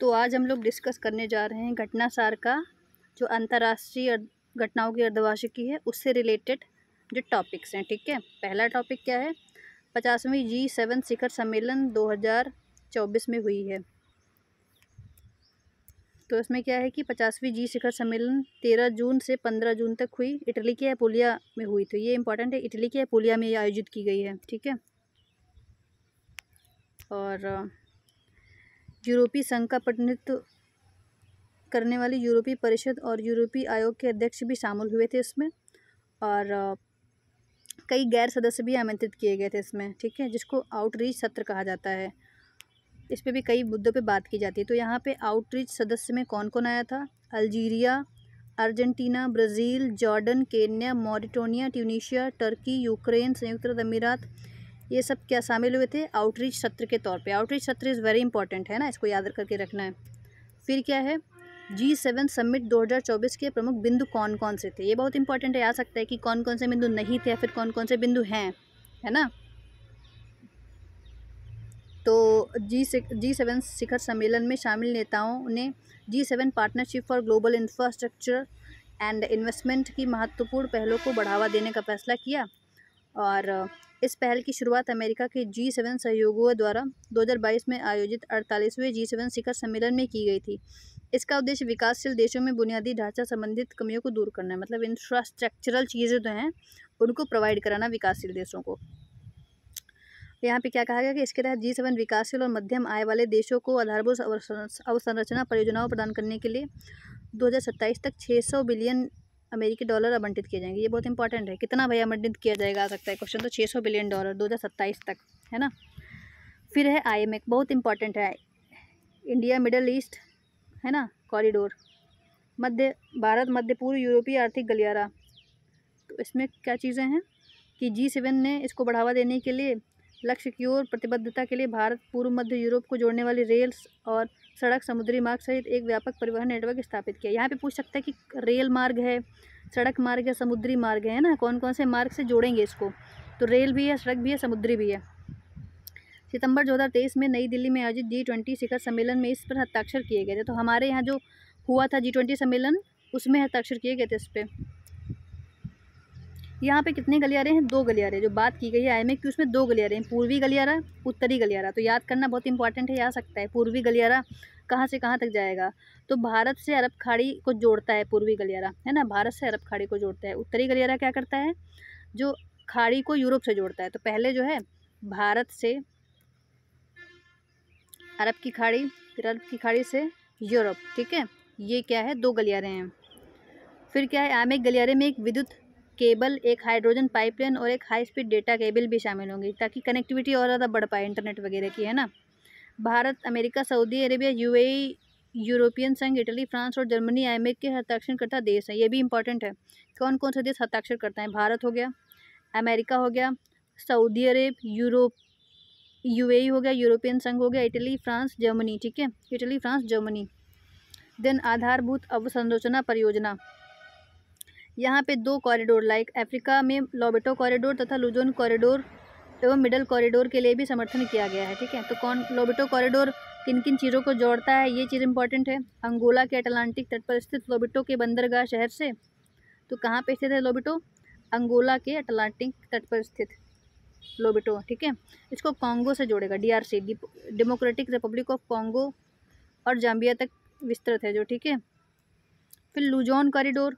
तो आज हम लोग डिस्कस करने जा रहे हैं घटनासार का जो अंतर्राष्ट्रीय घटनाओं की अर्धवार्षिकी है उससे रिलेटेड जो टॉपिक्स हैं ठीक है पहला टॉपिक क्या है पचासवीं जी सेवन शिखर सम्मेलन 2024 में हुई है तो इसमें क्या है कि पचासवीं जी शिखर सम्मेलन तेरह जून से पंद्रह जून तक हुई इटली की एपोलिया में हुई तो ये इम्पोर्टेंट है इटली की एपोलिया में ये आयोजित की गई है ठीक है और यूरोपीय संघ का प्रतिनिधित्व करने वाली यूरोपीय परिषद और यूरोपीय आयोग के अध्यक्ष भी शामिल हुए थे इसमें और कई गैर सदस्य भी आमंत्रित किए गए थे इसमें ठीक है जिसको आउटरीच सत्र कहा जाता है इस पर भी कई मुद्दों पे बात की जाती है तो यहाँ पे आउटरीच सदस्य में कौन कौन आया था Algeria Argentina Brazil Jordan Kenya Mauritania Tunisia Turkey Ukraine संयुक्त अरब अमीरात ये सब क्या शामिल हुए थे आउटरीच सत्र के तौर पे आउटरीच सत्र इज़ वेरी इंपॉर्टेंट है ना इसको याद करके रखना है फिर क्या है जी सेवन समिट चौबीस के प्रमुख बिंदु कौन कौन से थे ये बहुत इंपॉर्टेंट है आ सकता है कि कौन कौन से बिंदु नहीं थे या फिर कौन कौन से बिंदु हैं है ना तो जी से जी सेवन शिखर सम्मेलन में शामिल नेताओं ने G seven partnership for global infrastructure and investment की महत्वपूर्ण पहलों को बढ़ावा देने का फैसला किया और इस पहल की शुरुआत अमेरिका के जी सेवन सहयोगियों द्वारा 2022 में आयोजित अड़तालीसवें जी सेवन शिखर सम्मेलन में की गई थी इसका उद्देश्य विकासशील देशों में बुनियादी ढांचा संबंधित कमियों को दूर करना है मतलब इंफ्रास्ट्रक्चरल चीज़ें जो हैं उनको प्रोवाइड कराना विकासशील देशों को यहाँ पे क्या कहा गया कि इसके तहत जी सेवन विकासशील और मध्यम आय वाले देशों को आधारभूत अवसंरचना परियोजनाओं प्रदान करने के लिए दो तक छः बिलियन अमेरिकी डॉलर आवंटित किए जाएंगे ये बहुत इंपॉर्टेंट है कितना भाई आवंटित किया जाएगा आ सकता है क्वेश्चन तो छः सौ बिलियन डॉलर दो हज़ार सत्ताईस तक है ना फिर है आईएमएफ बहुत इंपॉर्टेंट है इंडिया मिडल ईस्ट है ना कॉरिडोर मध्य भारत मध्य पूर्व यूरोपीय आर्थिक गलियारा तो इसमें क्या चीज़ें हैं कि जी सेवन ने इसको बढ़ावा देने के लिए लक्ष्य की ओर प्रतिबद्धता के लिए भारत पूर्व मध्य यूरोप को जोड़ने वाली रेल्स और सड़क समुद्री मार्ग सहित एक व्यापक परिवहन नेटवर्क स्थापित किया यहाँ पे पूछ सकता है कि रेल मार्ग है सड़क मार्ग है समुद्री मार्ग है ना कौन कौन से मार्ग से जोड़ेंगे इसको तो रेल भी है सड़क भी है समुद्री भी है सितंबर तेईस में नई दिल्ली में आयोजित जी ट्वेंटी शिखर सम्मेलन में इस पर हस्ताक्षर किए गए थे तो हमारे यहाँ जो हुआ था जी ट्वेंटी सम्मेलन उसमें हस्ताक्षर किए गए थे इस पर यहाँ पे कितने गलियारे हैं दो गलियारे जो बात की गई है आई की उसमें दो गलियारे हैं पूर्वी गलियारा उत्तरी गलियारा तो याद करना बहुत इंपॉर्टेंट है आ सकता है पूर्वी गलियारा कहाँ से कहाँ तक जाएगा तो भारत से अरब खाड़ी को जोड़ता है पूर्वी गलियारा है ना भारत से अरब खाड़ी को जोड़ता है उत्तरी गलियारा क्या करता है जो खाड़ी को यूरोप से जोड़ता है तो पहले जो है भारत से अरब की खाड़ी फिर अरब की खाड़ी से यूरोप ठीक है ये क्या है दो गलियारे हैं फिर क्या है आमेक गलियारे में एक विद्युत केबल एक हाइड्रोजन पाइपलाइन और एक हाई स्पीड डेटा केबल भी शामिल होंगी ताकि कनेक्टिविटी और ज़्यादा बढ़ पाए इंटरनेट वगैरह की है ना Bharat America Saudi Arabia UAE European संघ इटली फ्रांस और जर्मनी आई के हस्ताक्षरकर्ता देश हैं ये भी इंपॉर्टेंट है कौन कौन से देश हस्ताक्षर करता है भारत हो गया अमेरिका हो गया सऊदी अरब यूरोप यू हो गया यूरोपियन संघ हो गया इटली फ्रांस जर्मनी ठीक है इटली फ्रांस जर्मनी देन आधारभूत अवसंरचना परियोजना यहाँ पे दो कॉरिडोर लाइक अफ्रीका में लॉबेटो कॉरिडोर तथा लुजोन कॉरिडोर एवं मिडल कॉरिडोर के लिए भी समर्थन किया गया है ठीक है तो कौन लोबिटो कॉरिडोर किन किन चीज़ों को जोड़ता है ये चीज़ इंपॉर्टेंट है अंगोला के अटलांटिक तट पर स्थित लोबिटो के बंदरगाह शहर से तो कहाँ पर स्थित है लोबिटो अंगोला के अटलांटिक तट पर स्थित लोबिटो ठीक है इसको कॉन्गो से जोड़ेगा DRC democratic republic of Congo और जाम्बिया तक विस्तृत है जो ठीक है फिर लुजोन कॉरिडोर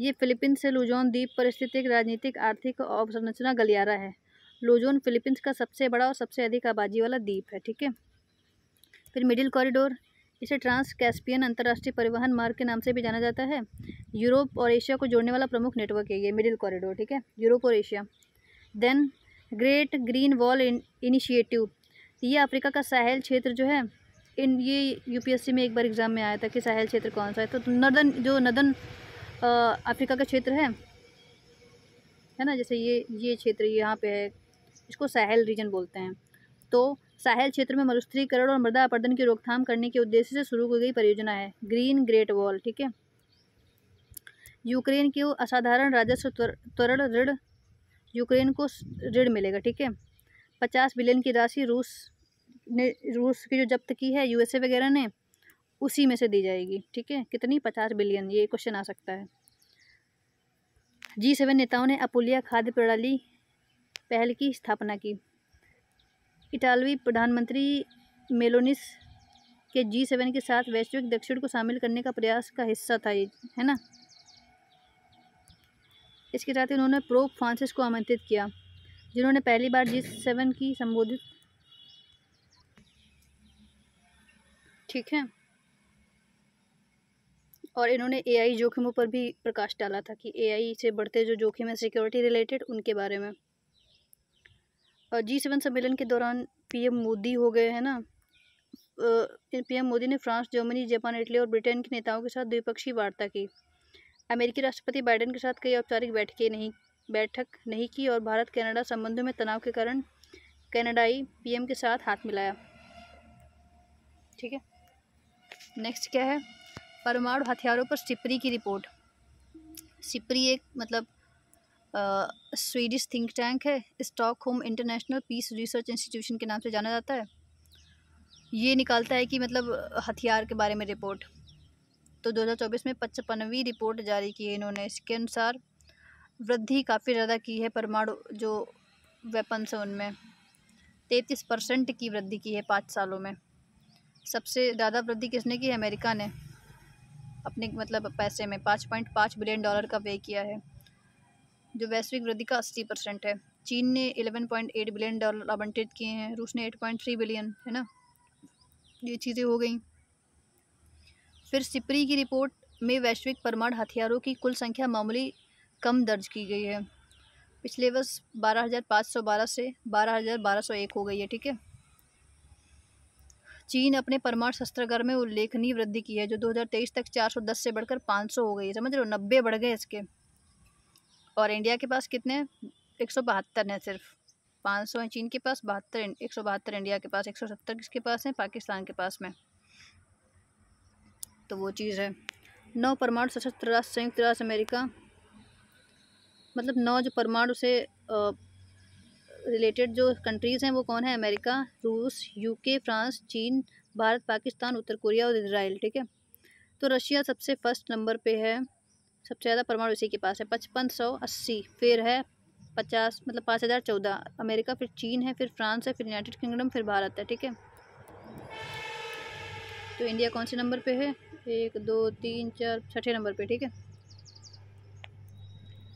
ये फिलीपींस से लुजोन द्वीप पर स्थित एक राजनीतिक आर्थिक और अवसंरचना गलियारा है लुजोन फिलीपींस का सबसे बड़ा और सबसे अधिक आबादी वाला द्वीप है ठीक है फिर मिडिल कॉरिडोर इसे ट्रांस कैस्पियन अंतर्राष्ट्रीय परिवहन मार्ग के नाम से भी जाना जाता है यूरोप और एशिया को जोड़ने वाला प्रमुख नेटवर्क है ये मिडिल कॉरिडोर ठीक है यूरोप और Asia then great green wall initiative ये अफ्रीका का साहल क्षेत्र जो है इन ये यूपीएससी में एक बार एग्ज़ाम में आया था कि साहल क्षेत्र कौन सा है तो नदन जो नदन अफ्रीका का क्षेत्र है है ना जैसे ये ये क्षेत्र यहाँ पे है इसको साहल रीजन बोलते हैं तो साहल क्षेत्र में मरुस्थलीकरण और मृदा अपर्दन की रोकथाम करने के उद्देश्य से शुरू की गई परियोजना है ग्रीन ग्रेट वॉल ठीक है यूक्रेन के असाधारण राजस्व त्वरण ऋण यूक्रेन को ऋण मिलेगा ठीक है पचास बिलियन की राशि रूस ने रूस की जो जब्त की है यूएसए वगैरह ने उसी में से दी जाएगी ठीक है कितनी पचास बिलियन ये क्वेश्चन आ सकता है जी सेवन नेताओं ने अपुलिया खाद्य प्रणाली पहल की स्थापना की इटालवी प्रधानमंत्री मेलोनिस के जी सेवन के साथ वैश्विक दक्षिण को शामिल करने का प्रयास का हिस्सा था ये है ना इसके साथ ही उन्होंने प्रोप फ्रांसिस को आमंत्रित किया जिन्होंने पहली बार जी सेवन की संबोधित ठीक है और इन्होंने एआई जोखिमों पर भी प्रकाश डाला था कि एआई से बढ़ते जो जोखिम है सिक्योरिटी रिलेटेड उनके बारे में और जी सेवन सम्मेलन के दौरान पीएम मोदी हो गए हैं ना पीएम मोदी ने फ्रांस जर्मनी जापान इटली और ब्रिटेन के नेताओं के साथ द्विपक्षीय वार्ता की अमेरिकी राष्ट्रपति बाइडेन के साथ कई औपचारिक बैठकें नहीं बैठक नहीं की और भारत कनाडा संबंधों में तनाव के कारण कैनेडाई पीएम के साथ हाथ मिलाया ठीक है नेक्स्ट क्या है परमाणु हथियारों पर सिपरी की रिपोर्ट सिपरी एक मतलब स्वीडिश थिंक टैंक है होम इंटरनेशनल पीस रिसर्च इंस्टीट्यूशन के नाम से जाना जाता है ये निकालता है कि मतलब हथियार के बारे में रिपोर्ट तो 2024 में पचपनवीं रिपोर्ट जारी की है इन्होंने इसके अनुसार वृद्धि काफ़ी ज़्यादा की है परमाणु जो वेपन्स हैं उनमें तैंतीस परसेंट की वृद्धि की है पाँच सालों में सबसे ज़्यादा वृद्धि किसने की है अमेरिका ने अपने मतलब पैसे में पाँच पॉइंट पाँच बिलियन डॉलर का व्यय किया है जो वैश्विक वृद्धि का अस्सी परसेंट है चीन ने eleven point eight billion dollar आवंटित किए हैं रूस ने एट पॉइंट थ्री बिलियन है ना ये चीज़ें हो गई फिर सिपरी की रिपोर्ट में वैश्विक परमाणु हथियारों की कुल संख्या मामूली कम दर्ज की गई है पिछले वर्ष बारह हज़ार पाँच सौ बारह से बारह हज़ार बारह सौ एक हो गई है ठीक है चीन अपने परमाणु शस्त्रगर में उल्लेखनीय वृद्धि की है जो 2023 तक 410 से बढ़कर 500 हो गई है समझ लो नब्बे बढ़ गए इसके और इंडिया के पास कितने एक सौ बहत्तर हैं सिर्फ पाँच सौ हैं चीन के पास बहत्तर एक सौ बहत्तर इंडिया के पास एक सौ सत्तर किसके पास हैं पाकिस्तान के पास में तो वो चीज़ है नौ परमाणु सशस्त्र राष्ट्र संयुक्त राष्ट्र अमेरिका मतलब नौ जो परमाणु से रिलेटेड जो कंट्रीज़ हैं वो कौन है अमेरिका रूस यूके फ्रांस चीन भारत पाकिस्तान उत्तर कोरिया और इसराइल ठीक है तो रशिया सबसे फर्स्ट नंबर पे है सबसे ज़्यादा परमाणु इसी के पास है पचपन सौ अस्सी फिर है पचास मतलब पाँच हज़ार चौदह अमेरिका फिर चीन है फिर फ्रांस है फिर यूनाइटेड किंगडम फिर भारत है ठीक है तो इंडिया कौन से नंबर पे है एक दो तीन चार छठे नंबर पे ठीक है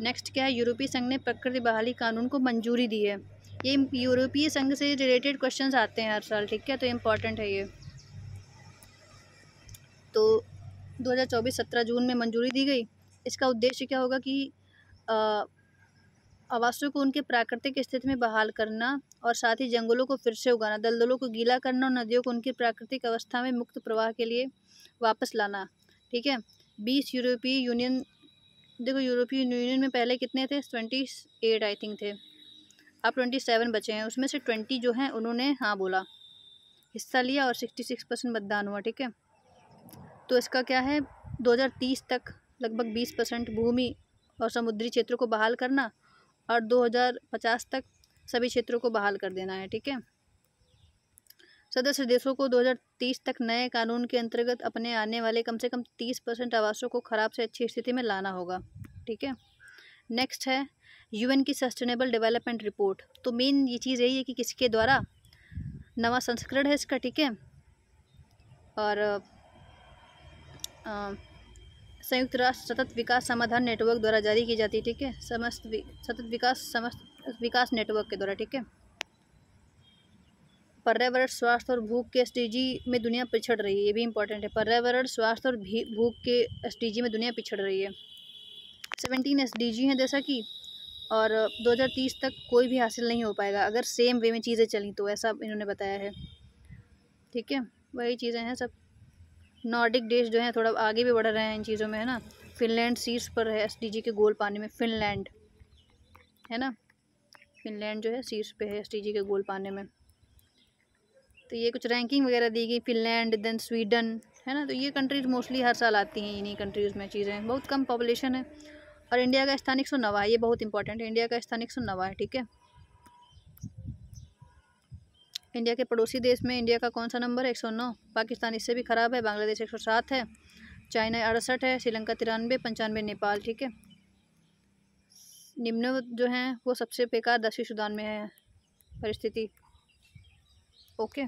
नेक्स्ट क्या है यूरोपीय संघ ने प्रकृति बहाली कानून को मंजूरी दी है ये यूरोपीय संघ से रिलेटेड क्वेश्चन आते हैं हर साल ठीक है तो इम्पॉर्टेंट है ये तो 2024 17 जून में मंजूरी दी गई इसका उद्देश्य क्या होगा कि आवासों को उनके प्राकृतिक स्थिति में बहाल करना और साथ ही जंगलों को फिर से उगाना दलदलों को गीला करना और नदियों को उनकी प्राकृतिक अवस्था में मुक्त प्रवाह के लिए वापस लाना ठीक है बीस यूरोपीय यूनियन देखो यूरोपीय यूनियन में पहले कितने थे ट्वेंटी एट आई थिंक थे अब ट्वेंटी सेवन बचे हैं उसमें से ट्वेंटी जो हैं उन्होंने हाँ बोला हिस्सा लिया और सिक्सटी सिक्स परसेंट मतदान हुआ ठीक है तो इसका क्या है दो हज़ार तीस तक लगभग बीस परसेंट भूमि और समुद्री क्षेत्रों को बहाल करना और दो हज़ार पचास तक सभी क्षेत्रों को बहाल कर देना है ठीक है सदस्य देशों को 2030 तक नए कानून के अंतर्गत अपने आने वाले कम से कम 30 परसेंट आवासों को खराब से अच्छी स्थिति में लाना होगा ठीक है नेक्स्ट है यूएन की सस्टेनेबल डेवलपमेंट रिपोर्ट तो मेन ये चीज़ यही है कि किसके द्वारा नवा संस्करण है इसका ठीक है और संयुक्त राष्ट्र सतत विकास समाधान नेटवर्क द्वारा जारी की जाती है ठीक है समस्त वि, सतत विकास समस्त विकास नेटवर्क के द्वारा ठीक है पर्यावरण स्वास्थ्य और भूख के एसडीजी में दुनिया पिछड़ रही है ये भी इंपॉर्टेंट है पर्यावरण स्वास्थ्य और भूख के एसडीजी में दुनिया पिछड़ रही है सेवनटीन एसडीजी हैं जैसा कि और 2030 तक कोई भी हासिल नहीं हो पाएगा अगर सेम वे में चीज़ें चली तो ऐसा इन्होंने बताया है ठीक है वही चीज़ें हैं सब नॉर्डिक देश जो हैं थोड़ा आगे भी बढ़ रहे हैं इन चीज़ों में है ना फिनलैंड सीट्स पर है एस के गोल पाने में फिनलैंड है ना फिनलैंड जो है सीट्स पर है एस के गोल पाने में तो ये कुछ रैंकिंग वगैरह दी गई फिनलैंड देन स्वीडन है ना तो ये कंट्रीज़ मोस्टली हर साल आती हैं इन्हीं कंट्रीज़ में चीज़ें बहुत कम पॉपुलेशन है और इंडिया का स्थान एक सौ नवा है ये बहुत इंपॉर्टेंट है इंडिया का स्थान एक सौ नवा है ठीक है इंडिया के पड़ोसी देश में इंडिया का कौन सा नंबर है एक सौ नौ पाकिस्तान इससे भी ख़राब है बांग्लादेश एक सौ सात है चाइना अड़सठ है श्रीलंका तिरानवे पंचानवे नेपाल ठीक है निम्न जो हैं वो सबसे बेकार दसवीं सुदान में है परिस्थिति ओके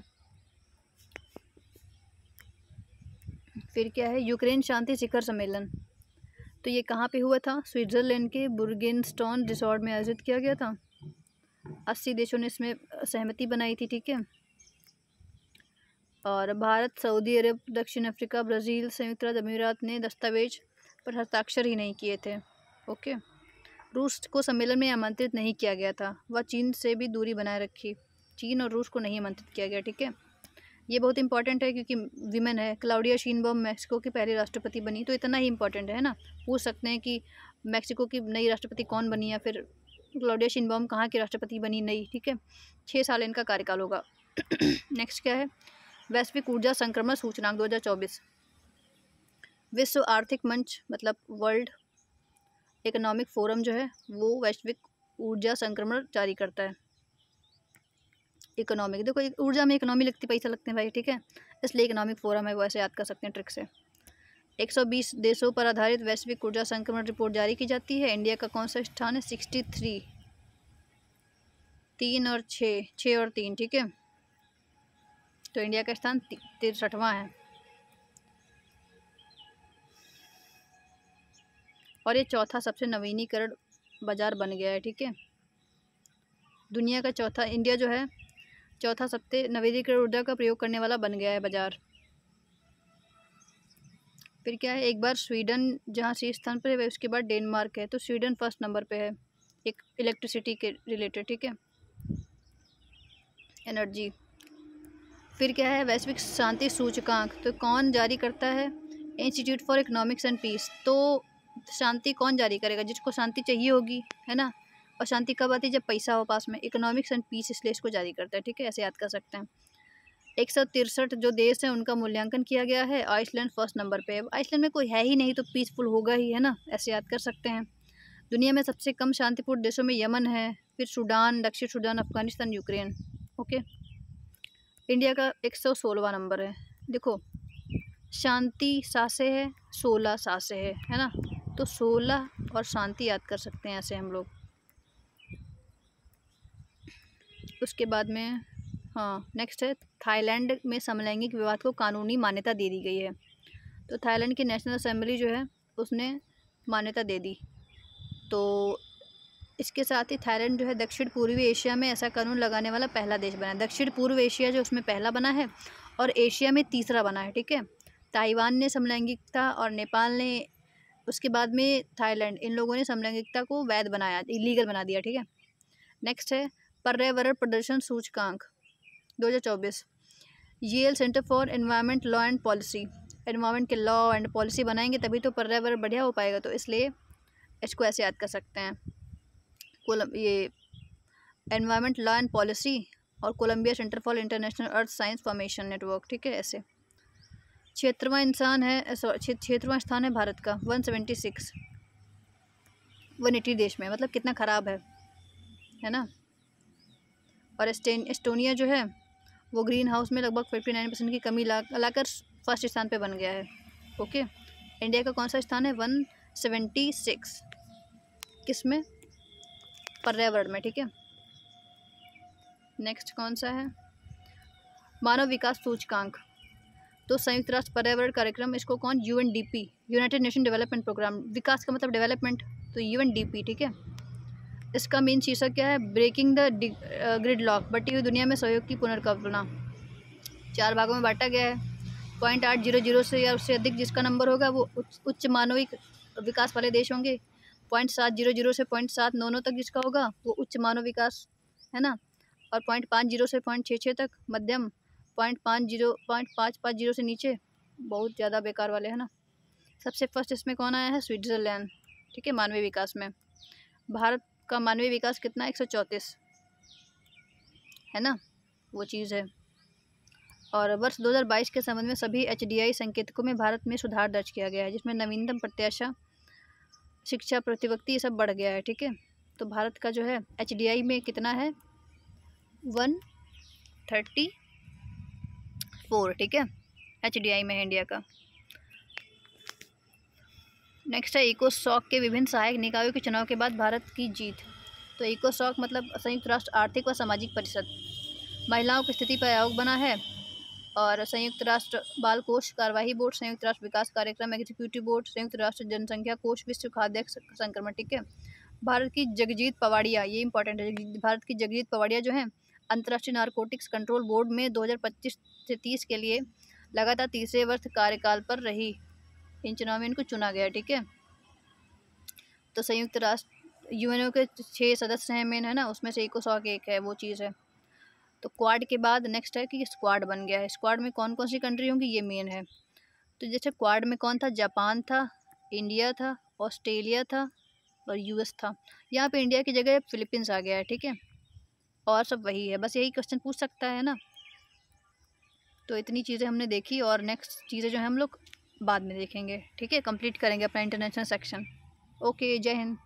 फिर क्या है यूक्रेन शांति शिखर सम्मेलन तो ये कहाँ पे हुआ था स्विट्ज़रलैंड के स्टॉन रिसोर्ट में आयोजित किया गया था अस्सी देशों ने इसमें सहमति बनाई थी ठीक है और भारत सऊदी अरब दक्षिण अफ्रीका ब्राज़ील संयुक्त अरब अमीरात ने दस्तावेज पर हस्ताक्षर ही नहीं किए थे ओके रूस को सम्मेलन में आमंत्रित नहीं किया गया था वह चीन से भी दूरी बनाए रखी चीन और रूस को नहीं आमंत्रित किया गया ठीक है ये बहुत इंपॉर्टेंट है क्योंकि विमेन है क्लाउडिया शीनबॉम मैक्सिको की पहली राष्ट्रपति बनी तो इतना ही इंपॉर्टेंट है ना पूछ सकते हैं कि मैक्सिको की नई राष्ट्रपति कौन बनी या फिर क्लाउडिया शिनबॉम कहाँ की राष्ट्रपति बनी नई ठीक है छः साल इनका कार्यकाल होगा नेक्स्ट क्या है वैश्विक ऊर्जा संक्रमण सूचनांक दो विश्व आर्थिक मंच मतलब वर्ल्ड इकोनॉमिक फोरम जो है वो वैश्विक ऊर्जा संक्रमण जारी करता है इकोनॉमिक देखो ऊर्जा में इकोनॉमी लगती पैसा लगते हैं भाई ठीक है इसलिए इकोनॉमिक फोरम है वो ऐसे याद कर सकते हैं ट्रिक से 120 देशों पर आधारित वैश्विक ऊर्जा संक्रमण रिपोर्ट जारी की जाती है इंडिया का कौन सा स्थान है सिक्सटी थ्री तीन और छः छः और तीन ठीक है तो इंडिया का स्थान तिरसठवां है और ये चौथा सबसे नवीनीकरण बाज़ार बन गया है ठीक है दुनिया का चौथा इंडिया जो है चौथा सप्ते नवेदीकरण ऊर्जा का प्रयोग करने वाला बन गया है बाजार फिर क्या है एक बार स्वीडन जहाँ शीर्ष स्थान पर है उसके बाद डेनमार्क है तो स्वीडन फर्स्ट नंबर पे है एक इलेक्ट्रिसिटी के रिलेटेड ठीक है एनर्जी फिर क्या है वैश्विक शांति सूचकांक तो कौन जारी करता है institute for economics and peace तो शांति कौन जारी करेगा जिसको शांति चाहिए होगी है ना अशांति कब आती है जब पैसा हो पास में इकोनॉमिक्स एंड पीस इसलिए इसको जारी करता है ठीक है ऐसे याद कर सकते हैं एक सौ तिरसठ जो देश हैं उनका मूल्यांकन किया गया है आइसलैंड फर्स्ट नंबर पे अब आइसलैंड में कोई है ही नहीं तो पीसफुल होगा ही है ना ऐसे याद कर सकते हैं दुनिया में सबसे कम शांतिपूर्ण देशों में यमन है फिर सूडान दक्षिण Sudan Afghanistan Ukraine okay India का एक सौ सोलहवा नंबर है देखो शांति सा से है सोलह सा से है है ना तो सोलह और शांति याद कर सकते हैं ऐसे हम लोग उसके बाद में हाँ नेक्स्ट है थाईलैंड में समलैंगिक विवाद को कानूनी मान्यता दे दी गई है तो थाईलैंड की नेशनल असम्बली जो है उसने मान्यता दे दी तो इसके साथ ही थाईलैंड जो है दक्षिण पूर्वी एशिया में ऐसा कानून लगाने वाला पहला देश बना है दक्षिण पूर्व एशिया जो उसमें पहला बना है और एशिया में तीसरा बना है ठीक है ताइवान ने समलैंगिकता और नेपाल ने उसके बाद में थाईलैंड इन लोगों ने समलैंगिकता को वैध बनाया इलीगल बना दिया ठीक है नेक्स्ट है पर्यावरण प्रदर्शन सूचकांक 2024 Yale center for environment law and policy environment के लॉ एंड पॉलिसी बनाएंगे तभी तो पर्यावरण बढ़िया हो पाएगा तो इसलिए इसको ऐसे याद कर सकते हैं कोलम ये एनवायरनमेंट लॉ एंड पॉलिसी और Columbia center for international earth science formation network ठीक है ऐसे क्षेत्रवा इंसान है क्षेत्रवा स्थान है भारत का one seventy six one eighty देश में मतलब कितना ख़राब है है ना और एस्टोनिया जो है वो ग्रीन हाउस में लगभग फिफ्टी नाइन परसेंट की कमी ला लाकर फर्स्ट स्थान पर बन गया है ओके इंडिया का कौन सा स्थान है वन सेवेंटी सिक्स किस में पर्यावरण में ठीक है नेक्स्ट कौन सा है मानव विकास सूचकांक तो संयुक्त राष्ट्र पर्यावरण कार्यक्रम इसको कौन UNDP united nation development programme विकास का मतलब डेवलपमेंट तो यू ठीक है इसका मेन शीर्षक क्या है ब्रेकिंग द ग्रिड लॉक बटी हुई दुनिया में सहयोग की पुनर्कल्पना चार भागों में बांटा गया है पॉइंट आठ जीरो जीरो से या उससे अधिक जिसका नंबर होगा वो उच्च उच्च मानविक विकास वाले देश होंगे पॉइंट सात जीरो जीरो से पॉइंट सात नौ नौ तक जिसका होगा वो उच्च मानव विकास है ना और पॉइंट पाँच जीरो से पॉइंट छः छः तक मध्यम पॉइंट पाँच जीरो पॉइंट पाँच पाँच जीरो से नीचे बहुत ज़्यादा बेकार वाले है ना सबसे फर्स्ट इसमें कौन आया है स्विट्ज़रलैंड ठीक है मानवीय विकास में भारत का मानवीय विकास कितना एक सौ चौंतीस है ना वो चीज़ है और वर्ष 2022 के संबंध में सभी आई संकेतकों में भारत में सुधार दर्ज किया गया है जिसमें नवीनतम प्रत्याशा शिक्षा प्रतिवक्ति ये सब बढ़ गया है ठीक है तो भारत का जो है आई में कितना है वन थर्टी फोर ठीक है आई में है इंडिया का नेक्स्ट है इको शॉक के विभिन्न सहायक निकायों के चुनाव के बाद भारत की जीत तो इको शॉक मतलब संयुक्त राष्ट्र आर्थिक व सामाजिक परिषद महिलाओं की स्थिति पर आयोग बना है और संयुक्त राष्ट्र बाल कोष कार्यवाही बोर्ड संयुक्त राष्ट्र विकास कार्यक्रम एग्जीक्यूटिव बोर्ड संयुक्त राष्ट्र जनसंख्या कोष विश्व खाद्य संक्रमण ठीक है भारत की जगजीत पवाड़िया ये इंपॉर्टेंट है भारत की जगजीत पवाड़िया जो है अंतर्राष्ट्रीय नारकोटिक्स कंट्रोल बोर्ड में 2025 से 30 के लिए लगातार तीसरे वर्ष कार्यकाल पर रही इन चुनाव में इनको चुना गया ठीक है तो संयुक्त राष्ट्र यूएनओ के छः सदस्य हैं मेन है ना उसमें से एक सौ एक है वो चीज़ है तो क्वाड के बाद नेक्स्ट है कि स्क्वाड बन गया है स्क्वाड में कौन कौन सी कंट्री होंगी ये मेन है तो जैसे क्वाड में कौन था जापान था इंडिया था ऑस्ट्रेलिया था और यूएस था यहाँ पे इंडिया की जगह फिलीपींस आ गया है ठीक है और सब वही है बस यही क्वेश्चन पूछ सकता है ना तो इतनी चीज़ें हमने देखी और नेक्स्ट चीज़ें जो हैं हम लोग बाद में देखेंगे ठीक है कंप्लीट करेंगे अपना इंटरनेशनल सेक्शन ओके जय हिंद